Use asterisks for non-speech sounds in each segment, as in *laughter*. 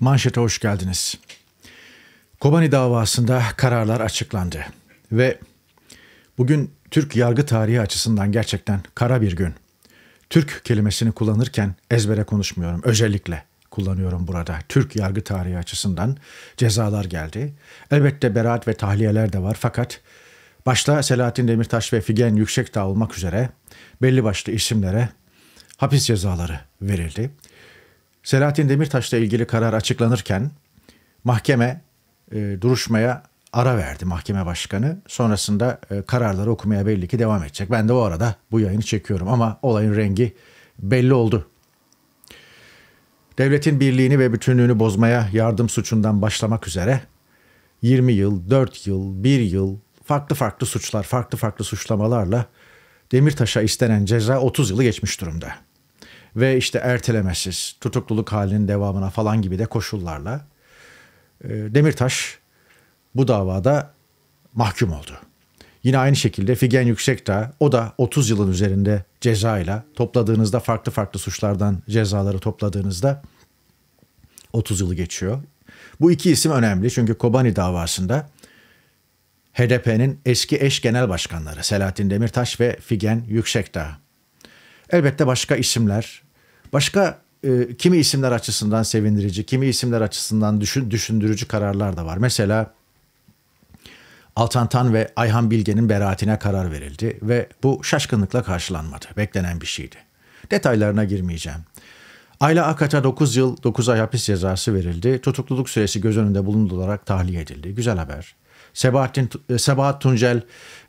Manşete hoş geldiniz. Kobani davasında kararlar açıklandı ve bugün Türk yargı tarihi açısından gerçekten kara bir gün. Türk kelimesini kullanırken ezbere konuşmuyorum. Özellikle kullanıyorum burada. Türk yargı tarihi açısından cezalar geldi. Elbette beraat ve tahliyeler de var fakat başta Selahattin Demirtaş ve Figen Yüksekdağ olmak üzere belli başlı isimlere hapis cezaları verildi. Selahattin Demirtaş'la ilgili karar açıklanırken mahkeme e, duruşmaya ara verdi mahkeme başkanı. Sonrasında e, kararları okumaya belli ki devam edecek. Ben de o arada bu yayını çekiyorum ama olayın rengi belli oldu. Devletin birliğini ve bütünlüğünü bozmaya yardım suçundan başlamak üzere 20 yıl, 4 yıl, 1 yıl farklı farklı suçlar, farklı farklı suçlamalarla Demirtaş'a istenen ceza 30 yılı geçmiş durumda ve işte ertelemesiz tutukluluk halinin devamına falan gibi de koşullarla e, Demirtaş bu davada mahkum oldu. Yine aynı şekilde Figen Yüksekdağ o da 30 yılın üzerinde ceza ile topladığınızda farklı farklı suçlardan cezaları topladığınızda 30 yılı geçiyor. Bu iki isim önemli çünkü Kobani davasında HDP'nin eski eş genel başkanları Selahattin Demirtaş ve Figen Yüksekdağ. Elbette başka isimler Başka e, kimi isimler açısından sevindirici, kimi isimler açısından düşün, düşündürücü kararlar da var. Mesela Altantan ve Ayhan Bilge'nin beraatine karar verildi ve bu şaşkınlıkla karşılanmadı. Beklenen bir şeydi. Detaylarına girmeyeceğim. Ayla Akat'a 9 yıl 9 ay hapis cezası verildi. Tutukluluk süresi göz önünde bulundurularak tahliye edildi. Güzel haber. Sebahattin, e, Sebahat Tuncel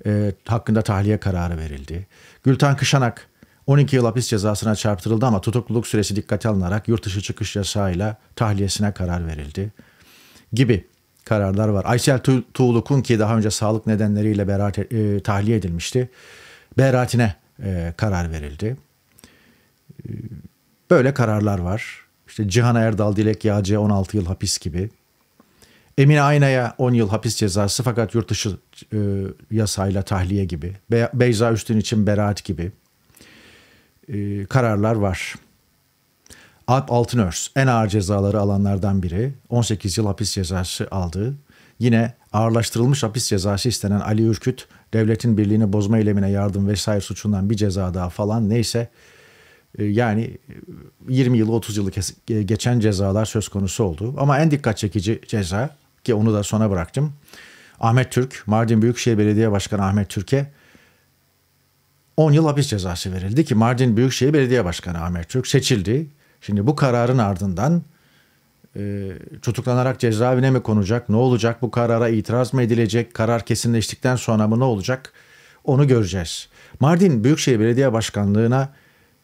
e, hakkında tahliye kararı verildi. Gülten Kışanak 12 yıl hapis cezasına çarptırıldı ama tutukluluk süresi dikkate alınarak yurt dışı çıkış yasağıyla tahliyesine karar verildi gibi kararlar var. Aysel Tuğluk'un ki daha önce sağlık nedenleriyle beraat, e, tahliye edilmişti. Beraatine e, karar verildi. E, böyle kararlar var. İşte Cihan Erdal Dilek Yağcı'ya 16 yıl hapis gibi. Emine Ayna'ya 10 yıl hapis cezası fakat yurt dışı e, yasayla tahliye gibi. Be- Beyza Üstün için beraat gibi e, kararlar var. Alp Altınörs en ağır cezaları alanlardan biri. 18 yıl hapis cezası aldı. Yine ağırlaştırılmış hapis cezası istenen Ali Ürküt devletin birliğini bozma eylemine yardım vesaire suçundan bir ceza daha falan neyse e, yani 20 e, yılı 30 yılı geçen cezalar söz konusu oldu. Ama en dikkat çekici ceza ki onu da sona bıraktım. Ahmet Türk, Mardin Büyükşehir Belediye Başkanı Ahmet Türk'e 10 yıl hapis cezası verildi ki Mardin Büyükşehir Belediye Başkanı Ahmet Türk seçildi. Şimdi bu kararın ardından e, tutuklanarak cezaevine mi konacak? Ne olacak? Bu karara itiraz mı edilecek? Karar kesinleştikten sonra mı ne olacak? Onu göreceğiz. Mardin Büyükşehir Belediye Başkanlığı'na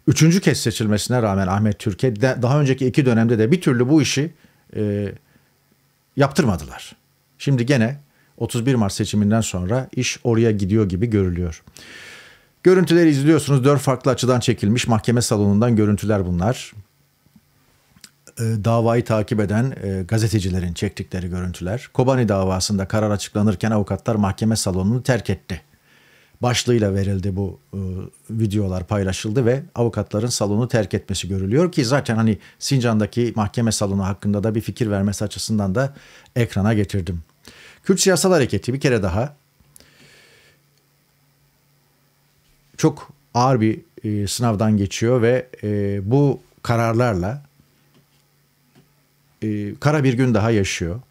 üçüncü kez seçilmesine rağmen Ahmet Türk'e daha önceki iki dönemde de bir türlü bu işi e, yaptırmadılar. Şimdi gene 31 Mart seçiminden sonra iş oraya gidiyor gibi görülüyor. Görüntüleri izliyorsunuz. Dört farklı açıdan çekilmiş mahkeme salonundan görüntüler bunlar. Ee, davayı takip eden e, gazetecilerin çektikleri görüntüler. Kobani davasında karar açıklanırken avukatlar mahkeme salonunu terk etti. Başlığıyla verildi bu e, videolar paylaşıldı ve avukatların salonu terk etmesi görülüyor ki zaten hani Sincan'daki mahkeme salonu hakkında da bir fikir vermesi açısından da ekrana getirdim. Kürt Siyasal Hareketi bir kere daha çok ağır bir e, sınavdan geçiyor ve e, bu kararlarla e, kara bir gün daha yaşıyor.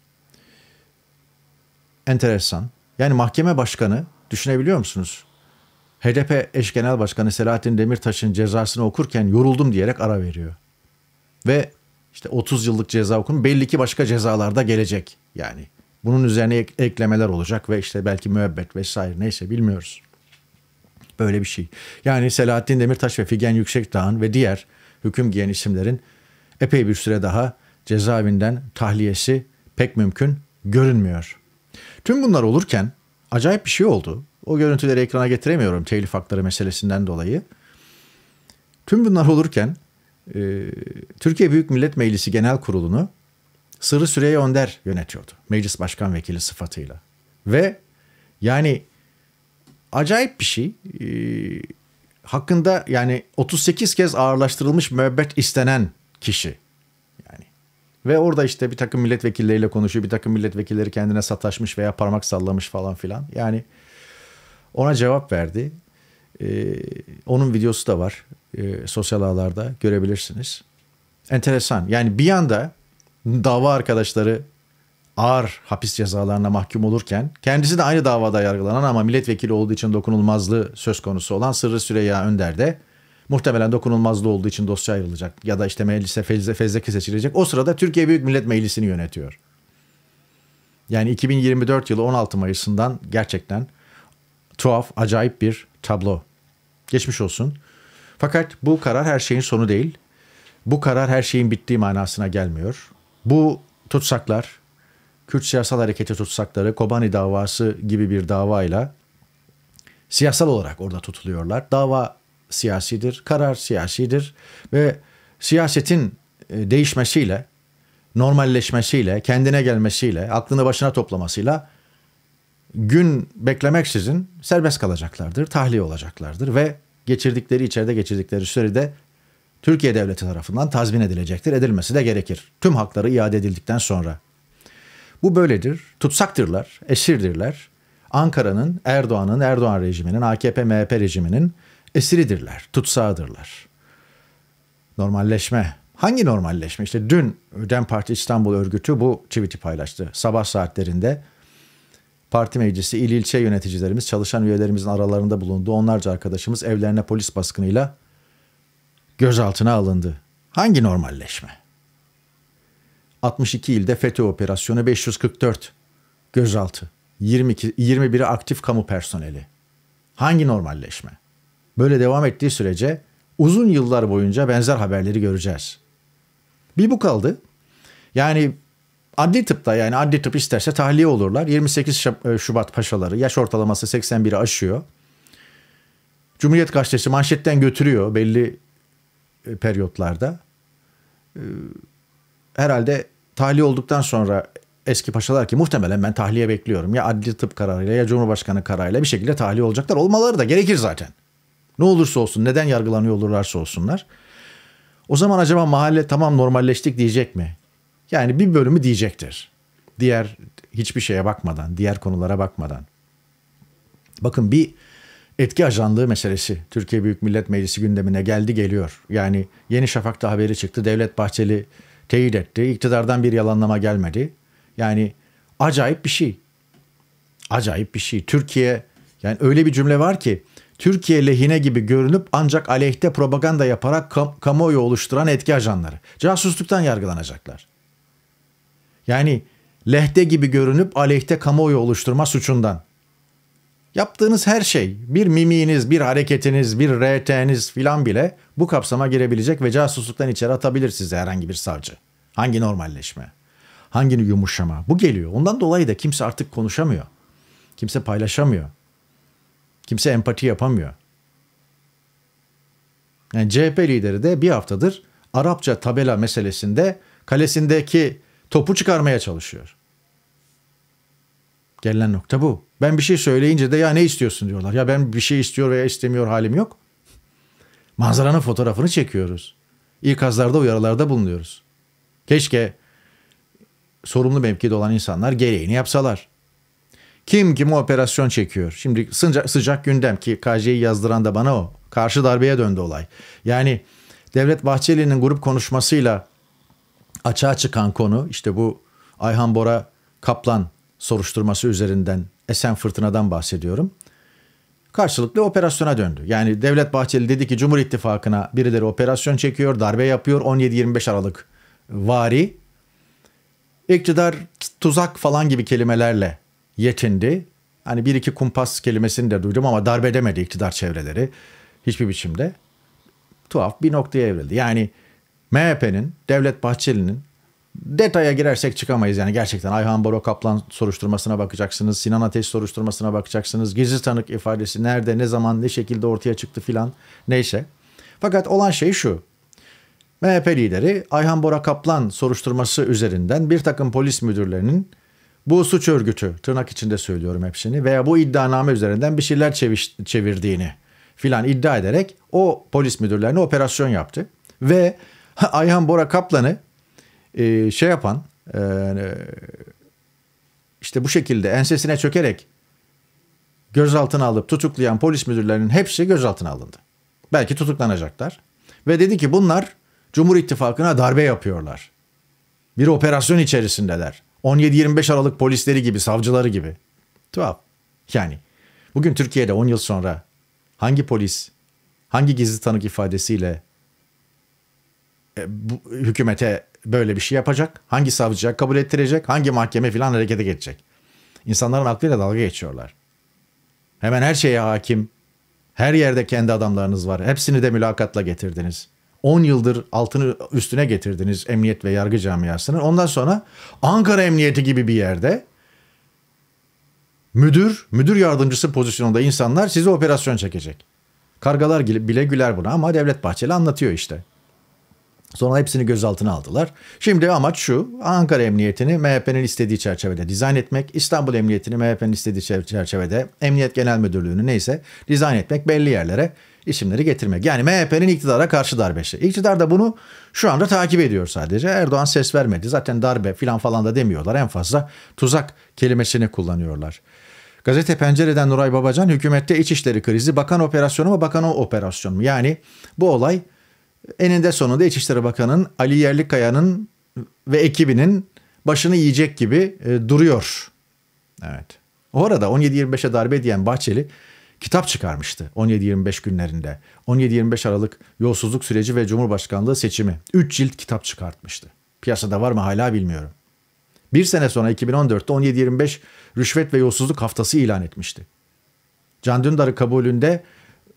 Enteresan. Yani mahkeme başkanı düşünebiliyor musunuz? HDP eş genel başkanı Selahattin Demirtaş'ın cezasını okurken yoruldum diyerek ara veriyor. Ve işte 30 yıllık ceza okun belli ki başka cezalarda gelecek yani. Bunun üzerine eklemeler olacak ve işte belki müebbet vesaire neyse bilmiyoruz. Böyle bir şey. Yani Selahattin Demirtaş ve Figen Yüksekdağ'ın ve diğer hüküm giyen isimlerin epey bir süre daha cezaevinden tahliyesi pek mümkün görünmüyor. Tüm bunlar olurken acayip bir şey oldu. O görüntüleri ekrana getiremiyorum telif hakları meselesinden dolayı. Tüm bunlar olurken e, Türkiye Büyük Millet Meclisi Genel Kurulu'nu Sırrı Süreyya Önder yönetiyordu. Meclis Başkan Vekili sıfatıyla. Ve yani acayip bir şey. E, hakkında yani 38 kez ağırlaştırılmış müebbet istenen kişi. Yani. Ve orada işte bir takım milletvekilleriyle konuşuyor. Bir takım milletvekilleri kendine sataşmış veya parmak sallamış falan filan. Yani ona cevap verdi. Ee, onun videosu da var. Ee, sosyal ağlarda görebilirsiniz. Enteresan. Yani bir yanda dava arkadaşları ağır hapis cezalarına mahkum olurken kendisi de aynı davada yargılanan ama milletvekili olduğu için dokunulmazlığı söz konusu olan Sırrı Süreyya Önder de muhtemelen dokunulmazlığı olduğu için dosya ayrılacak ya da işte meclise fezleke fezle seçilecek. O sırada Türkiye Büyük Millet Meclisi'ni yönetiyor. Yani 2024 yılı 16 Mayıs'ından gerçekten tuhaf, acayip bir tablo. Geçmiş olsun. Fakat bu karar her şeyin sonu değil. Bu karar her şeyin bittiği manasına gelmiyor. Bu tutsaklar, Kürt Siyasal Hareketi tutsakları Kobani davası gibi bir davayla siyasal olarak orada tutuluyorlar. Dava siyasidir, karar siyasidir ve siyasetin e, değişmesiyle, normalleşmesiyle, kendine gelmesiyle, aklını başına toplamasıyla gün beklemeksizin serbest kalacaklardır, tahliye olacaklardır ve geçirdikleri içeride geçirdikleri sürede Türkiye devleti tarafından tazmin edilecektir. Edilmesi de gerekir. Tüm hakları iade edildikten sonra bu böyledir. Tutsaktırlar, esirdirler. Ankara'nın, Erdoğan'ın, Erdoğan rejiminin, AKP-MHP rejiminin esiridirler, tutsağıdırlar. Normalleşme. Hangi normalleşme? İşte dün Dem Parti İstanbul örgütü bu tweet'i paylaştı. Sabah saatlerinde parti meclisi, il ilçe yöneticilerimiz, çalışan üyelerimizin aralarında bulunduğu onlarca arkadaşımız evlerine polis baskınıyla gözaltına alındı. Hangi normalleşme? 62 ilde FETÖ operasyonu 544 gözaltı. 22 21'i aktif kamu personeli. Hangi normalleşme? Böyle devam ettiği sürece uzun yıllar boyunca benzer haberleri göreceğiz. Bir bu kaldı. Yani adli tıpta yani adli tıp isterse tahliye olurlar. 28 e, Şubat paşaları yaş ortalaması 81'i aşıyor. Cumhuriyet Gazetesi manşetten götürüyor belli e, periyotlarda. E, herhalde tahliye olduktan sonra eski paşalar ki muhtemelen ben tahliye bekliyorum. Ya adli tıp kararıyla ya cumhurbaşkanı kararıyla bir şekilde tahliye olacaklar. Olmaları da gerekir zaten. Ne olursa olsun neden yargılanıyor olurlarsa olsunlar. O zaman acaba mahalle tamam normalleştik diyecek mi? Yani bir bölümü diyecektir. Diğer hiçbir şeye bakmadan, diğer konulara bakmadan. Bakın bir etki ajanlığı meselesi Türkiye Büyük Millet Meclisi gündemine geldi geliyor. Yani Yeni Şafak'ta haberi çıktı. Devlet Bahçeli teyit etti. İktidardan bir yalanlama gelmedi. Yani acayip bir şey. Acayip bir şey. Türkiye yani öyle bir cümle var ki Türkiye lehine gibi görünüp ancak aleyhte propaganda yaparak kam- kamuoyu oluşturan etki ajanları. Casusluktan yargılanacaklar. Yani lehte gibi görünüp aleyhte kamuoyu oluşturma suçundan. Yaptığınız her şey, bir mimiğiniz, bir hareketiniz, bir RT'niz filan bile bu kapsama girebilecek ve casusluktan içeri atabilir size herhangi bir savcı. Hangi normalleşme? Hangi yumuşama? Bu geliyor. Ondan dolayı da kimse artık konuşamıyor. Kimse paylaşamıyor. Kimse empati yapamıyor. Yani CHP lideri de bir haftadır Arapça tabela meselesinde kalesindeki topu çıkarmaya çalışıyor. Gelen nokta bu. Ben bir şey söyleyince de ya ne istiyorsun diyorlar. Ya ben bir şey istiyor veya istemiyor halim yok. Manzaranın fotoğrafını çekiyoruz. İkazlarda uyarılarda bulunuyoruz. Keşke sorumlu mevkide olan insanlar gereğini yapsalar. Kim kim operasyon çekiyor? Şimdi sıcak, sıcak gündem ki KC'yi yazdıran da bana o. Karşı darbeye döndü olay. Yani Devlet Bahçeli'nin grup konuşmasıyla açığa çıkan konu işte bu Ayhan Bora Kaplan soruşturması üzerinden esen fırtınadan bahsediyorum. Karşılıklı operasyona döndü. Yani Devlet Bahçeli dedi ki Cumhur İttifakı'na birileri operasyon çekiyor, darbe yapıyor 17-25 Aralık vari. İktidar tuzak falan gibi kelimelerle yetindi. Hani bir iki kumpas kelimesini de duydum ama darbe demedi iktidar çevreleri hiçbir biçimde. Tuhaf bir noktaya evrildi. Yani MHP'nin, Devlet Bahçeli'nin detaya girersek çıkamayız yani gerçekten Ayhan Baro Kaplan soruşturmasına bakacaksınız. Sinan Ateş soruşturmasına bakacaksınız. Gizli tanık ifadesi nerede, ne zaman, ne şekilde ortaya çıktı filan neyse. Fakat olan şey şu. MHP lideri Ayhan Bora Kaplan soruşturması üzerinden bir takım polis müdürlerinin bu suç örgütü tırnak içinde söylüyorum hepsini veya bu iddianame üzerinden bir şeyler çeviş, çevirdiğini filan iddia ederek o polis müdürlerine operasyon yaptı. Ve *laughs* Ayhan Bora Kaplan'ı e, şey yapan e, işte bu şekilde ensesine çökerek gözaltına alıp tutuklayan polis müdürlerinin hepsi gözaltına alındı. Belki tutuklanacaklar. Ve dedi ki bunlar Cumhur İttifakı'na darbe yapıyorlar. Bir operasyon içerisindeler. 17-25 Aralık polisleri gibi, savcıları gibi. Tuhaf. Yani bugün Türkiye'de 10 yıl sonra hangi polis, hangi gizli tanık ifadesiyle e, bu, hükümete böyle bir şey yapacak? Hangi savcıya kabul ettirecek? Hangi mahkeme filan harekete geçecek? İnsanların aklıyla dalga geçiyorlar. Hemen her şeye hakim. Her yerde kendi adamlarınız var. Hepsini de mülakatla getirdiniz. 10 yıldır altını üstüne getirdiniz emniyet ve yargı camiasını. Ondan sonra Ankara Emniyeti gibi bir yerde müdür, müdür yardımcısı pozisyonunda insanlar size operasyon çekecek. Kargalar bile güler buna ama Devlet Bahçeli anlatıyor işte. Sonra hepsini gözaltına aldılar. Şimdi amaç şu, Ankara Emniyetini MHP'nin istediği çerçevede dizayn etmek, İstanbul Emniyetini MHP'nin istediği çerçevede, Emniyet Genel Müdürlüğü'nü neyse dizayn etmek, belli yerlere isimleri getirmek. Yani MHP'nin iktidara karşı darbesi. İktidar da bunu şu anda takip ediyor sadece. Erdoğan ses vermedi. Zaten darbe filan falan da demiyorlar. En fazla tuzak kelimesini kullanıyorlar. Gazete Pencere'den Nuray Babacan hükümette içişleri krizi bakan operasyonu mu bakan o operasyon mu? Yani bu olay eninde sonunda İçişleri Bakanı'nın Ali Yerlikaya'nın ve ekibinin başını yiyecek gibi e, duruyor. Evet. O arada 17-25'e darbe diyen Bahçeli kitap çıkarmıştı 17-25 günlerinde. 17-25 Aralık yolsuzluk süreci ve Cumhurbaşkanlığı seçimi. 3 cilt kitap çıkartmıştı. Piyasada var mı hala bilmiyorum. Bir sene sonra 2014'te 17-25 rüşvet ve yolsuzluk haftası ilan etmişti. Can Dündar'ı kabulünde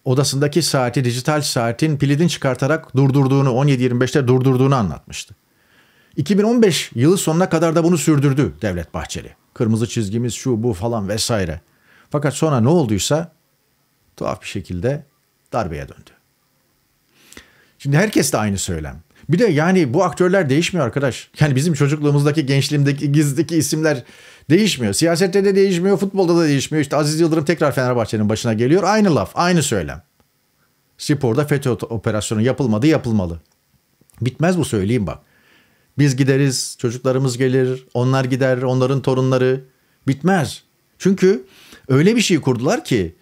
odasındaki saati dijital saatin pilidin çıkartarak durdurduğunu 17:25'te durdurduğunu anlatmıştı. 2015 yılı sonuna kadar da bunu sürdürdü Devlet Bahçeli. Kırmızı çizgimiz şu bu falan vesaire. Fakat sonra ne olduysa tuhaf bir şekilde darbeye döndü. Şimdi herkes de aynı söylem. Bir de yani bu aktörler değişmiyor arkadaş. Yani bizim çocukluğumuzdaki gençliğimdeki gizdeki isimler Değişmiyor. Siyasette de değişmiyor, futbolda da değişmiyor. İşte Aziz Yıldırım tekrar Fenerbahçe'nin başına geliyor. Aynı laf, aynı söylem. Sporda FETÖ operasyonu yapılmadı, yapılmalı. Bitmez bu söyleyeyim bak. Biz gideriz, çocuklarımız gelir, onlar gider, onların torunları. Bitmez. Çünkü öyle bir şey kurdular ki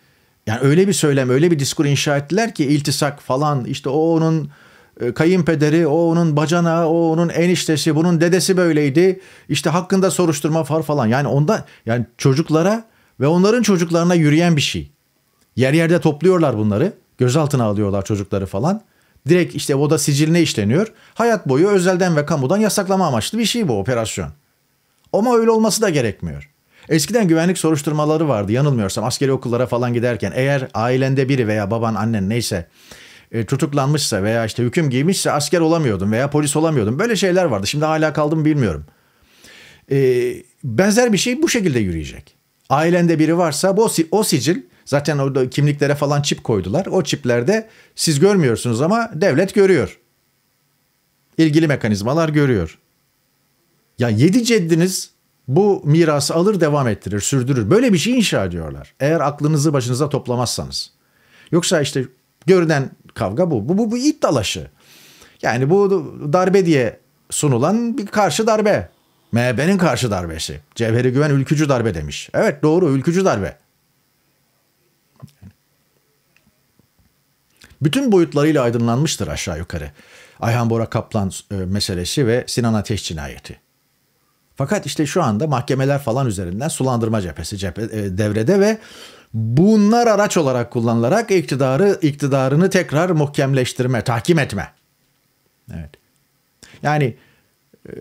yani öyle bir söylem, öyle bir diskur inşa ettiler ki iltisak falan işte o onun ee, kayınpederi, o onun bacana, o onun eniştesi, bunun dedesi böyleydi. İşte hakkında soruşturma far falan. Yani onda yani çocuklara ve onların çocuklarına yürüyen bir şey. Yer yerde topluyorlar bunları. Gözaltına alıyorlar çocukları falan. Direkt işte oda siciline işleniyor. Hayat boyu özelden ve kamudan yasaklama amaçlı bir şey bu operasyon. Ama öyle olması da gerekmiyor. Eskiden güvenlik soruşturmaları vardı yanılmıyorsam askeri okullara falan giderken eğer ailende biri veya baban annen neyse e, tutuklanmışsa veya işte hüküm giymişse asker olamıyordum veya polis olamıyordum. Böyle şeyler vardı. Şimdi hala kaldım bilmiyorum. E, benzer bir şey bu şekilde yürüyecek. Ailende biri varsa bu, o sicil zaten orada kimliklere falan çip koydular. O çiplerde siz görmüyorsunuz ama devlet görüyor. İlgili mekanizmalar görüyor. Ya yedi ceddiniz bu mirası alır devam ettirir, sürdürür. Böyle bir şey inşa ediyorlar. Eğer aklınızı başınıza toplamazsanız. Yoksa işte görünen Kavga bu. Bu, bu, bu it dalaşı. Yani bu darbe diye sunulan bir karşı darbe. MHP'nin karşı darbesi. Cevheri Güven ülkücü darbe demiş. Evet doğru ülkücü darbe. Bütün boyutlarıyla aydınlanmıştır aşağı yukarı. Ayhan Bora Kaplan e, meselesi ve Sinan Ateş cinayeti. Fakat işte şu anda mahkemeler falan üzerinden sulandırma cephesi cephe, e, devrede ve bunlar araç olarak kullanılarak iktidarı iktidarını tekrar muhkemleştirme, tahkim etme. Evet. Yani e,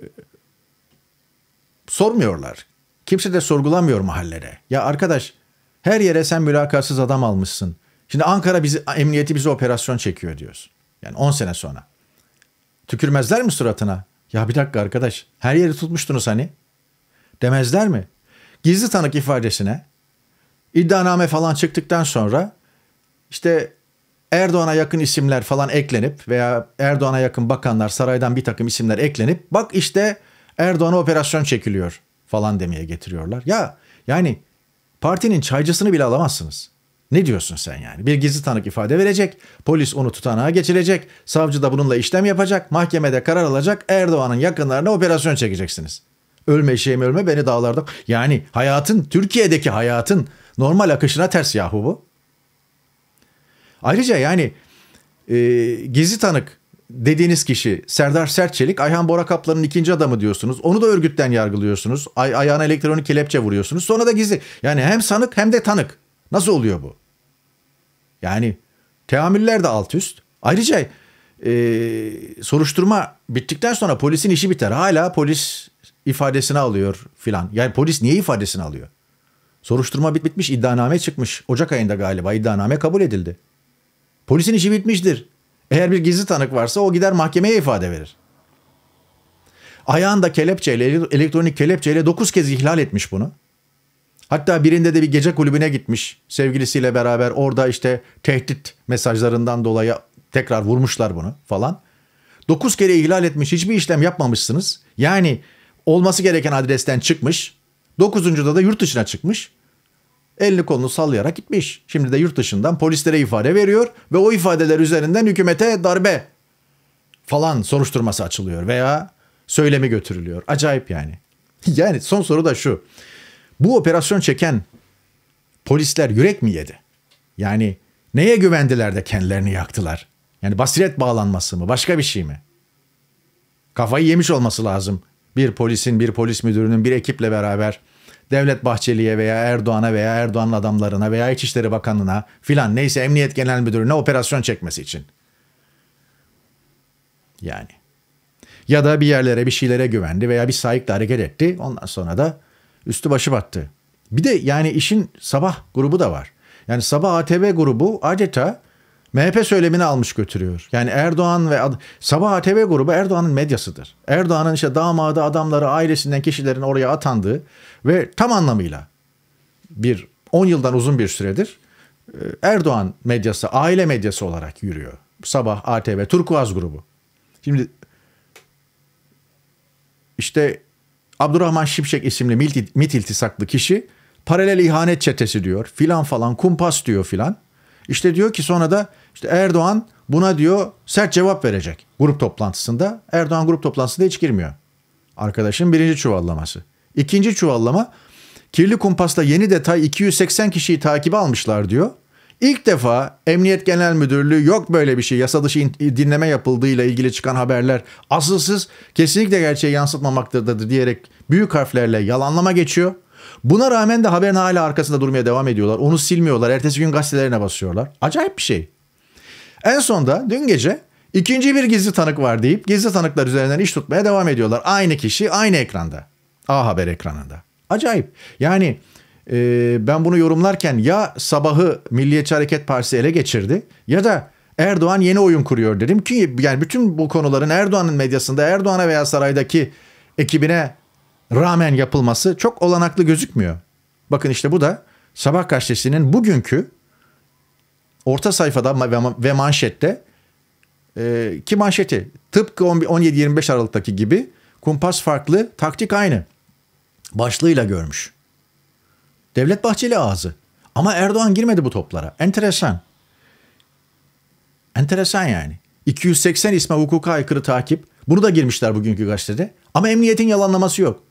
sormuyorlar. Kimse de sorgulamıyor mahallede. Ya arkadaş her yere sen mülakatsız adam almışsın. Şimdi Ankara bizi emniyeti bizi operasyon çekiyor diyoruz. Yani 10 sene sonra. Tükürmezler mi suratına? Ya bir dakika arkadaş her yeri tutmuştunuz hani demezler mi? Gizli tanık ifadesine iddianame falan çıktıktan sonra işte Erdoğan'a yakın isimler falan eklenip veya Erdoğan'a yakın bakanlar saraydan bir takım isimler eklenip bak işte Erdoğan'a operasyon çekiliyor falan demeye getiriyorlar. Ya yani partinin çaycısını bile alamazsınız. Ne diyorsun sen yani? Bir gizli tanık ifade verecek, polis onu tutanağa geçirecek, savcı da bununla işlem yapacak, mahkemede karar alacak, Erdoğan'ın yakınlarına operasyon çekeceksiniz. Ölme şeyim ölme beni dağlarda. Yani hayatın, Türkiye'deki hayatın normal akışına ters yahu bu. Ayrıca yani e, gizli tanık dediğiniz kişi Serdar Serçelik, Ayhan Bora Kaplan'ın ikinci adamı diyorsunuz. Onu da örgütten yargılıyorsunuz. Ay, ayağına elektronik kelepçe vuruyorsunuz. Sonra da gizli. Yani hem sanık hem de tanık. Nasıl oluyor bu? Yani teamüller de alt üst. Ayrıca e, soruşturma bittikten sonra polisin işi biter. Hala polis ifadesini alıyor filan. Yani polis niye ifadesini alıyor? Soruşturma bit bitmiş, iddianame çıkmış. Ocak ayında galiba iddianame kabul edildi. Polisin işi bitmiştir. Eğer bir gizli tanık varsa o gider mahkemeye ifade verir. Ayağında kelepçeyle, elektronik kelepçeyle 9 kez ihlal etmiş bunu. Hatta birinde de bir gece kulübüne gitmiş sevgilisiyle beraber orada işte tehdit mesajlarından dolayı tekrar vurmuşlar bunu falan. Dokuz kere ihlal etmiş hiçbir işlem yapmamışsınız. Yani olması gereken adresten çıkmış. dokuzuncuda da yurt dışına çıkmış. Elini kolunu sallayarak gitmiş. Şimdi de yurt dışından polislere ifade veriyor ve o ifadeler üzerinden hükümete darbe falan soruşturması açılıyor veya söylemi götürülüyor. Acayip yani. *laughs* Yani son soru da şu. Bu operasyon çeken polisler yürek mi yedi? Yani neye güvendiler de kendilerini yaktılar? Yani basiret bağlanması mı? Başka bir şey mi? Kafayı yemiş olması lazım. Bir polisin, bir polis müdürünün, bir ekiple beraber Devlet Bahçeli'ye veya Erdoğan'a veya Erdoğan adamlarına veya İçişleri Bakanı'na filan neyse Emniyet Genel Müdürü'ne operasyon çekmesi için. Yani. Ya da bir yerlere bir şeylere güvendi veya bir sayıkla hareket etti. Ondan sonra da Üstü başı battı. Bir de yani işin sabah grubu da var. Yani sabah ATV grubu adeta MHP söylemini almış götürüyor. Yani Erdoğan ve Sabah ATV grubu Erdoğan'ın medyasıdır. Erdoğan'ın işte damadı, adamları, ailesinden kişilerin oraya atandığı ve tam anlamıyla bir 10 yıldan uzun bir süredir e, Erdoğan medyası, aile medyası olarak yürüyor. Sabah ATV Turkuaz grubu. Şimdi işte Abdurrahman Şipşek isimli MIT iltisaklı kişi paralel ihanet çetesi diyor filan falan kumpas diyor filan. İşte diyor ki sonra da işte Erdoğan buna diyor sert cevap verecek grup toplantısında. Erdoğan grup toplantısında hiç girmiyor. Arkadaşın birinci çuvallaması. İkinci çuvallama kirli kumpasta yeni detay 280 kişiyi takibe almışlar diyor. İlk defa Emniyet Genel Müdürlüğü yok böyle bir şey yasa dışı dinleme yapıldığıyla ilgili çıkan haberler asılsız kesinlikle gerçeği yansıtmamaktadır diyerek büyük harflerle yalanlama geçiyor. Buna rağmen de haberin hala arkasında durmaya devam ediyorlar. Onu silmiyorlar. Ertesi gün gazetelerine basıyorlar. Acayip bir şey. En sonda dün gece ikinci bir gizli tanık var deyip gizli tanıklar üzerinden iş tutmaya devam ediyorlar. Aynı kişi aynı ekranda. A Haber ekranında. Acayip. Yani e, ben bunu yorumlarken ya sabahı Milliyetçi Hareket Partisi ele geçirdi ya da Erdoğan yeni oyun kuruyor dedim ki yani bütün bu konuların Erdoğan'ın medyasında Erdoğan'a veya saraydaki ekibine rağmen yapılması çok olanaklı gözükmüyor. Bakın işte bu da Sabah gazetesinin bugünkü orta sayfada ve manşette e, ki manşeti tıpkı 17-25 Aralık'taki gibi kumpas farklı taktik aynı başlığıyla görmüş. Devlet Bahçeli ağzı. Ama Erdoğan girmedi bu toplara. Enteresan. Enteresan yani. 280 isme hukuka aykırı takip. Bunu da girmişler bugünkü gazetede. Ama emniyetin yalanlaması yok.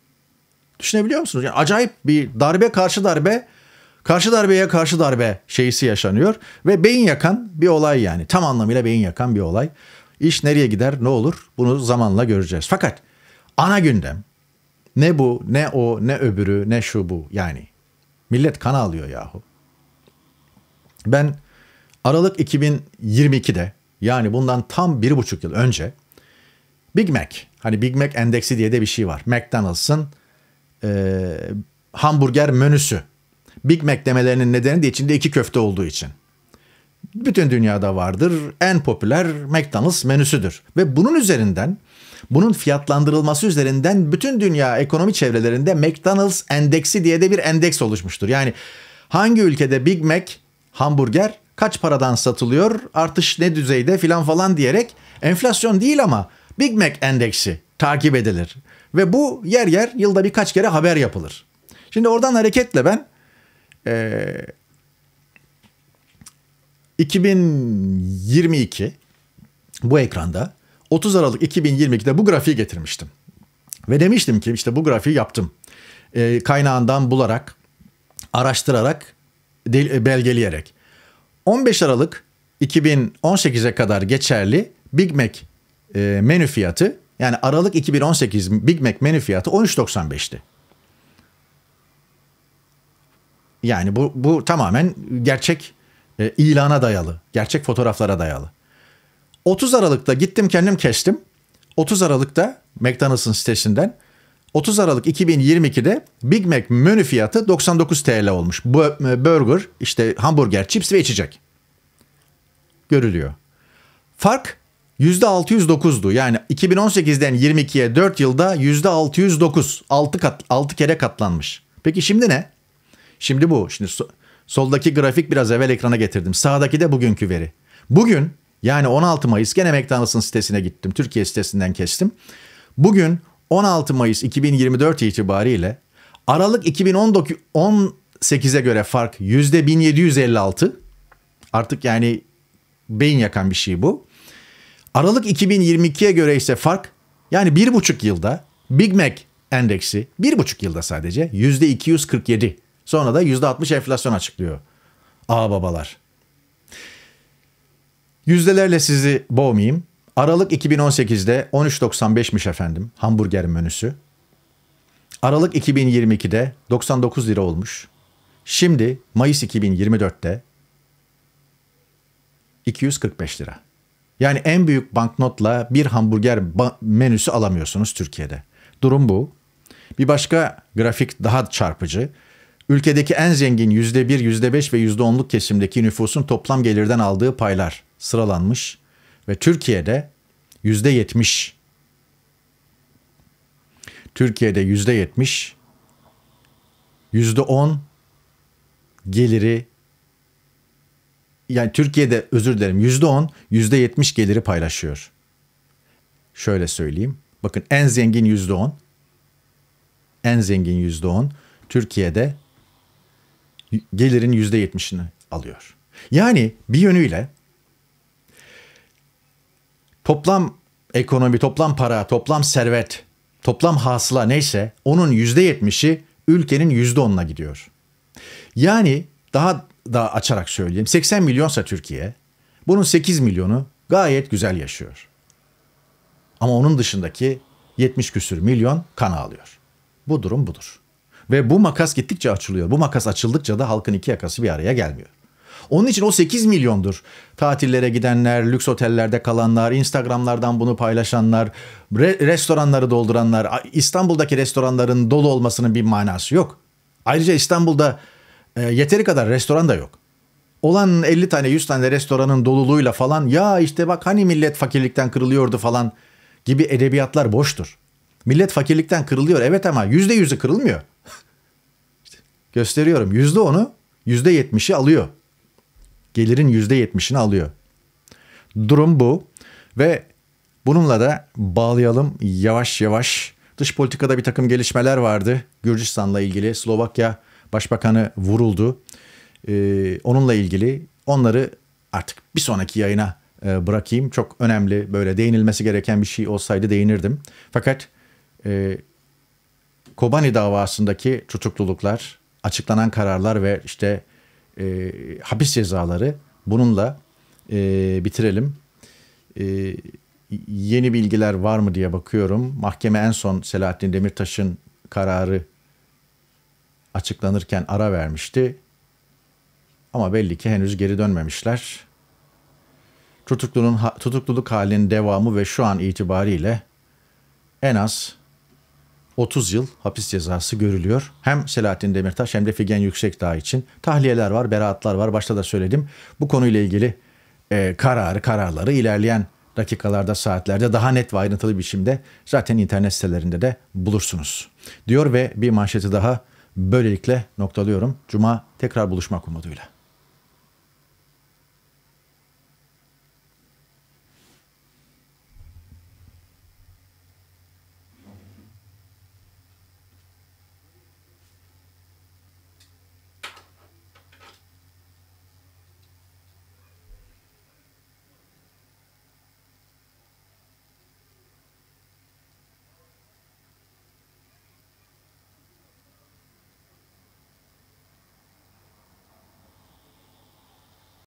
Düşünebiliyor musunuz? Yani acayip bir darbe karşı darbe karşı darbeye karşı darbe şeysi yaşanıyor ve beyin yakan bir olay yani. Tam anlamıyla beyin yakan bir olay. İş nereye gider, ne olur? Bunu zamanla göreceğiz. Fakat ana gündem ne bu, ne o, ne öbürü, ne şu bu yani. Millet kan alıyor yahu. Ben Aralık 2022'de yani bundan tam bir buçuk yıl önce Big Mac, hani Big Mac endeksi diye de bir şey var. McDonald's'ın e, hamburger menüsü. Big Mac demelerinin nedeni de içinde iki köfte olduğu için. Bütün dünyada vardır. En popüler McDonald's menüsüdür. Ve bunun üzerinden bunun fiyatlandırılması üzerinden bütün dünya ekonomi çevrelerinde McDonald's endeksi diye de bir endeks oluşmuştur. Yani hangi ülkede Big Mac hamburger kaç paradan satılıyor, artış ne düzeyde filan falan diyerek enflasyon değil ama Big Mac endeksi takip edilir. Ve bu yer yer yılda birkaç kere haber yapılır. Şimdi oradan hareketle ben e, 2022 bu ekranda 30 Aralık 2022'de bu grafiği getirmiştim. Ve demiştim ki işte bu grafiği yaptım. E, kaynağından bularak, araştırarak, del, e, belgeleyerek. 15 Aralık 2018'e kadar geçerli Big Mac e, menü fiyatı yani Aralık 2018 Big Mac menü fiyatı 13.95'ti. Yani bu, bu tamamen gerçek e, ilana dayalı, gerçek fotoğraflara dayalı. 30 Aralık'ta gittim kendim kestim. 30 Aralık'ta McDonald's'ın sitesinden 30 Aralık 2022'de Big Mac menü fiyatı 99 TL olmuş. Bu e, Burger, işte hamburger, chips ve içecek. Görülüyor. Fark %609'du. Yani 2018'den 22'ye 4 yılda %609. 6 kat 6 kere katlanmış. Peki şimdi ne? Şimdi bu. Şimdi soldaki grafik biraz evvel ekrana getirdim. Sağdaki de bugünkü veri. Bugün yani 16 Mayıs gene McDonald's'ın sitesine gittim. Türkiye sitesinden kestim. Bugün 16 Mayıs 2024 itibariyle Aralık 2018'e göre fark %1756. Artık yani beyin yakan bir şey bu. Aralık 2022'ye göre ise fark yani bir buçuk yılda Big Mac endeksi bir buçuk yılda sadece yüzde 247. Sonra da yüzde 60 enflasyon açıklıyor. Aa babalar. Yüzdelerle sizi boğmayayım. Aralık 2018'de 13.95'miş efendim hamburger menüsü. Aralık 2022'de 99 lira olmuş. Şimdi Mayıs 2024'te 245 lira. Yani en büyük banknotla bir hamburger ba- menüsü alamıyorsunuz Türkiye'de. Durum bu. Bir başka grafik daha çarpıcı. Ülkedeki en zengin %1, %5 ve %10'luk kesimdeki nüfusun toplam gelirden aldığı paylar sıralanmış ve Türkiye'de %70 Türkiye'de yüzde yetmiş, yüzde on geliri yani Türkiye'de özür dilerim yüzde on, yüzde yetmiş geliri paylaşıyor. Şöyle söyleyeyim. Bakın en zengin yüzde on, en zengin yüzde on Türkiye'de gelirin yüzde %70'ini alıyor. Yani bir yönüyle toplam ekonomi, toplam para, toplam servet, toplam hasıla neyse onun yüzde %70'i ülkenin yüzde %10'una gidiyor. Yani daha da açarak söyleyeyim 80 milyonsa Türkiye bunun 8 milyonu gayet güzel yaşıyor. Ama onun dışındaki 70 küsür milyon kan ağlıyor. Bu durum budur. Ve bu makas gittikçe açılıyor. Bu makas açıldıkça da halkın iki yakası bir araya gelmiyor. Onun için o 8 milyondur. Tatillere gidenler, lüks otellerde kalanlar, Instagram'lardan bunu paylaşanlar, re- restoranları dolduranlar. İstanbul'daki restoranların dolu olmasının bir manası yok. Ayrıca İstanbul'da e, yeteri kadar restoran da yok. Olan 50 tane 100 tane restoranın doluluğuyla falan ya işte bak hani millet fakirlikten kırılıyordu falan gibi edebiyatlar boştur. Millet fakirlikten kırılıyor evet ama %100'ü kırılmıyor gösteriyorum. Yüzde onu, yüzde yetmişi alıyor. Gelirin yüzde yetmişini alıyor. Durum bu ve bununla da bağlayalım yavaş yavaş. Dış politikada bir takım gelişmeler vardı. Gürcistan'la ilgili Slovakya Başbakanı vuruldu. Ee, onunla ilgili onları artık bir sonraki yayına e, bırakayım. Çok önemli böyle değinilmesi gereken bir şey olsaydı değinirdim. Fakat e, Kobani davasındaki tutukluluklar açıklanan kararlar ve işte e, hapis cezaları bununla e, bitirelim. E, yeni bilgiler var mı diye bakıyorum. Mahkeme en son Selahattin Demirtaş'ın kararı açıklanırken ara vermişti. Ama belli ki henüz geri dönmemişler. Tutuklunun tutukluluk halinin devamı ve şu an itibariyle en az 30 yıl hapis cezası görülüyor. Hem Selahattin Demirtaş hem de Figen Yüksekdağ için tahliyeler var, beraatlar var. Başta da söyledim. Bu konuyla ilgili e, kararı, kararları ilerleyen dakikalarda, saatlerde daha net ve ayrıntılı biçimde zaten internet sitelerinde de bulursunuz. Diyor ve bir manşeti daha böylelikle noktalıyorum. Cuma tekrar buluşmak umuduyla.